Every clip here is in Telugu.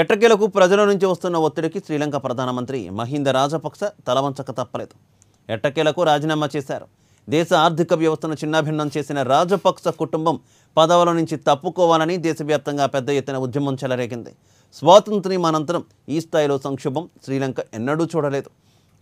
ఎట్టకేలకు ప్రజల నుంచి వస్తున్న ఒత్తిడికి శ్రీలంక ప్రధానమంత్రి మహింద రాజపక్స తలవంచక తప్పలేదు ఎట్టకేలకు రాజీనామా చేశారు దేశ ఆర్థిక వ్యవస్థను చిన్నాభిన్నం చేసిన రాజపక్స కుటుంబం పదవుల నుంచి తప్పుకోవాలని దేశవ్యాప్తంగా పెద్ద ఎత్తున ఉద్యమం చెలరేగింది స్వాతంత్ర్యం అనంతరం ఈ స్థాయిలో సంక్షోభం శ్రీలంక ఎన్నడూ చూడలేదు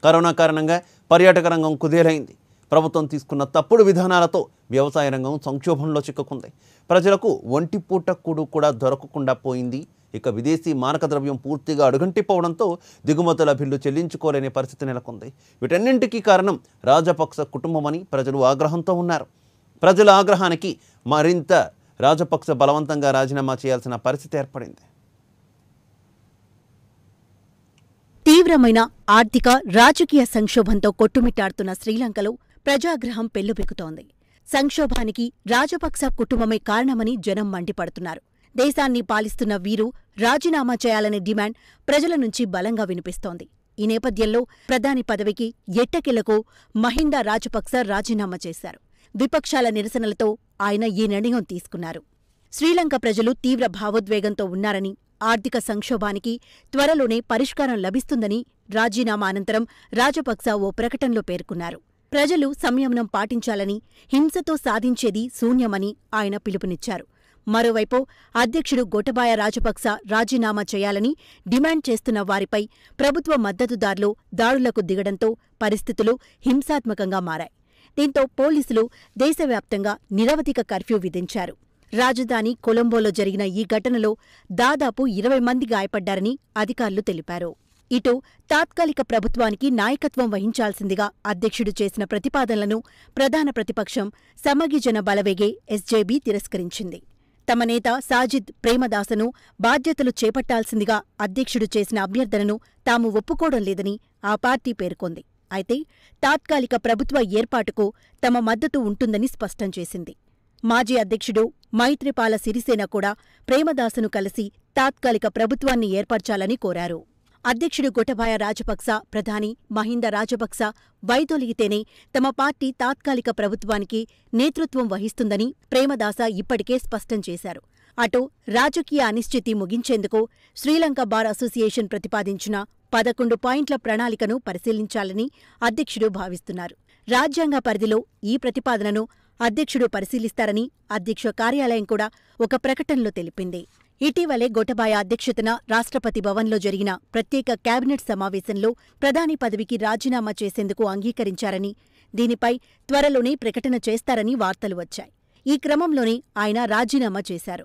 కరోనా కారణంగా పర్యాటక రంగం కుదేలైంది ప్రభుత్వం తీసుకున్న తప్పుడు విధానాలతో వ్యవసాయ రంగం సంక్షోభంలో చిక్కుకుంది ప్రజలకు ఒంటిపూట కూడు కూడా దొరకకుండా పోయింది ఇక విదేశీ మానక ద్రవ్యం పూర్తిగా అడుగంటిపోవడంతో దిగుమతుల బిల్లు చెల్లించుకోలేని పరిస్థితి నెలకొంది వీటన్నింటికీ కారణం రాజపక్స కుటుంబమని ప్రజలు ఆగ్రహంతో ఉన్నారు ప్రజల ఆగ్రహానికి మరింత రాజపక్స బలవంతంగా రాజీనామా చేయాల్సిన పరిస్థితి ఏర్పడింది తీవ్రమైన ఆర్థిక రాజకీయ సంక్షోభంతో కొట్టుమిట్టాడుతున్న శ్రీలంకలో ప్రజాగ్రహం పెళ్లుబెక్కుతోంది సంక్షోభానికి రాజపక్స కుటుంబమే కారణమని జనం మండిపడుతున్నారు దేశాన్ని పాలిస్తున్న వీరు రాజీనామా చేయాలనే డిమాండ్ ప్రజల నుంచి బలంగా వినిపిస్తోంది ఈ నేపథ్యంలో ప్రధాని పదవికి ఎట్టకెలకు మహిందా రాజపక్స రాజీనామా చేశారు విపక్షాల నిరసనలతో ఆయన ఈ నిర్ణయం తీసుకున్నారు శ్రీలంక ప్రజలు తీవ్ర భావోద్వేగంతో ఉన్నారని ఆర్థిక సంక్షోభానికి త్వరలోనే పరిష్కారం లభిస్తుందని రాజీనామా అనంతరం రాజపక్స ఓ ప్రకటనలో పేర్కొన్నారు ప్రజలు సంయమనం పాటించాలని హింసతో సాధించేది శూన్యమని ఆయన పిలుపునిచ్చారు మరోవైపు అధ్యక్షుడు గోటబాయ రాజపక్స రాజీనామా చేయాలని డిమాండ్ చేస్తున్న వారిపై ప్రభుత్వ మద్దతుదార్లు దాడులకు దిగడంతో పరిస్థితులు హింసాత్మకంగా మారాయి దీంతో పోలీసులు దేశవ్యాప్తంగా నిరవధిక కర్ఫ్యూ విధించారు రాజధాని కొలంబోలో జరిగిన ఈ ఘటనలో దాదాపు ఇరవై మంది గాయపడ్డారని అధికారులు తెలిపారు ఇటు తాత్కాలిక ప్రభుత్వానికి నాయకత్వం వహించాల్సిందిగా అధ్యక్షుడు చేసిన ప్రతిపాదనలను ప్రధాన ప్రతిపక్షం సమగిజన బలవేగే ఎస్జేబీ తిరస్కరించింది తమ నేత సాజిద్ ప్రేమదాసను బాధ్యతలు చేపట్టాల్సిందిగా అధ్యక్షుడు చేసిన అభ్యర్థనను తాము ఒప్పుకోవడం లేదని ఆ పార్టీ పేర్కొంది అయితే తాత్కాలిక ప్రభుత్వ ఏర్పాటుకు తమ మద్దతు ఉంటుందని స్పష్టం చేసింది మాజీ అధ్యక్షుడు మైత్రిపాల సిరిసేన కూడా ప్రేమదాసను కలిసి తాత్కాలిక ప్రభుత్వాన్ని ఏర్పరచాలని కోరారు అధ్యక్షుడు గొటబాయ రాజపక్స ప్రధాని మహింద రాజపక్స వైదొలిగితేనే తమ పార్టీ తాత్కాలిక ప్రభుత్వానికి నేతృత్వం వహిస్తుందని ప్రేమదాస ఇప్పటికే స్పష్టం చేశారు అటు రాజకీయ అనిశ్చితి ముగించేందుకు శ్రీలంక బార్ అసోసియేషన్ ప్రతిపాదించిన పదకొండు పాయింట్ల ప్రణాళికను పరిశీలించాలని అధ్యక్షుడు భావిస్తున్నారు రాజ్యాంగ పరిధిలో ఈ ప్రతిపాదనను అధ్యక్షుడు పరిశీలిస్తారని అధ్యక్ష కార్యాలయం కూడా ఒక ప్రకటనలో తెలిపింది ఇటీవలే గోటబాయ అధ్యక్షతన రాష్ట్రపతి భవన్లో జరిగిన ప్రత్యేక కేబినెట్ సమావేశంలో ప్రధాని పదవికి రాజీనామా చేసేందుకు అంగీకరించారని దీనిపై త్వరలోనే ప్రకటన చేస్తారని వార్తలు వచ్చాయి ఈ క్రమంలోనే ఆయన రాజీనామా చేశారు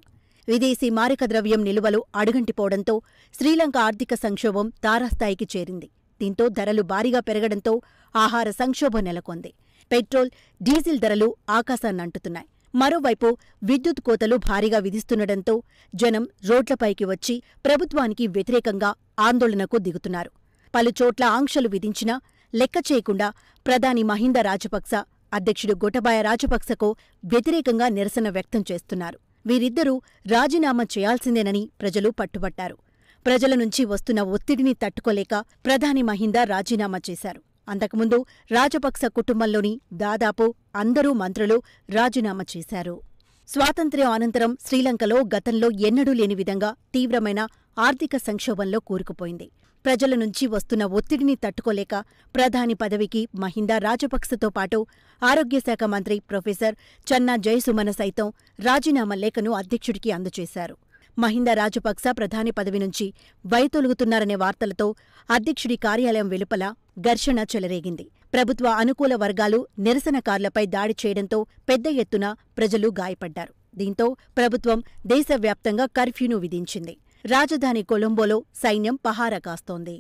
విదేశీ మారక ద్రవ్యం నిలువలు అడుగంటిపోవడంతో శ్రీలంక ఆర్థిక సంక్షోభం తారాస్థాయికి చేరింది దీంతో ధరలు భారీగా పెరగడంతో ఆహార సంక్షోభం నెలకొంది పెట్రోల్ డీజిల్ ధరలు ఆకాశాన్నంటుతున్నాయి మరోవైపు విద్యుత్ కోతలు భారీగా విధిస్తుండటంతో జనం రోడ్లపైకి వచ్చి ప్రభుత్వానికి వ్యతిరేకంగా ఆందోళనకు దిగుతున్నారు పలుచోట్ల ఆంక్షలు విధించినా లెక్క చేయకుండా ప్రధాని మహింద రాజపక్స అధ్యక్షుడు గొటబాయ రాజపక్సకు వ్యతిరేకంగా నిరసన వ్యక్తం చేస్తున్నారు వీరిద్దరూ రాజీనామా చేయాల్సిందేనని ప్రజలు పట్టుబట్టారు ప్రజల నుంచి వస్తున్న ఒత్తిడిని తట్టుకోలేక ప్రధాని మహింద రాజీనామా చేశారు అంతకుముందు రాజపక్స కుటుంబంలోని దాదాపు అందరూ మంత్రులు రాజీనామా చేశారు స్వాతంత్ర్యం అనంతరం శ్రీలంకలో గతంలో ఎన్నడూ లేని విధంగా తీవ్రమైన ఆర్థిక సంక్షోభంలో కూరుకుపోయింది ప్రజల నుంచి వస్తున్న ఒత్తిడిని తట్టుకోలేక ప్రధాని పదవికి మహిందా రాజపక్సతో పాటు ఆరోగ్యశాఖ మంత్రి ప్రొఫెసర్ చన్నా జయసుమన సైతం రాజీనామా లేఖను అధ్యక్షుడికి అందజేశారు మహింద రాజపక్స ప్రధాని పదవి నుంచి వైతొలుగుతున్నారనే వార్తలతో అధ్యక్షుడి కార్యాలయం వెలుపల ఘర్షణ చెలరేగింది ప్రభుత్వ అనుకూల వర్గాలు నిరసనకారులపై దాడి చేయడంతో పెద్ద ఎత్తున ప్రజలు గాయపడ్డారు దీంతో ప్రభుత్వం దేశవ్యాప్తంగా కర్ఫ్యూను విధించింది రాజధాని కొలంబోలో సైన్యం పహారా కాస్తోంది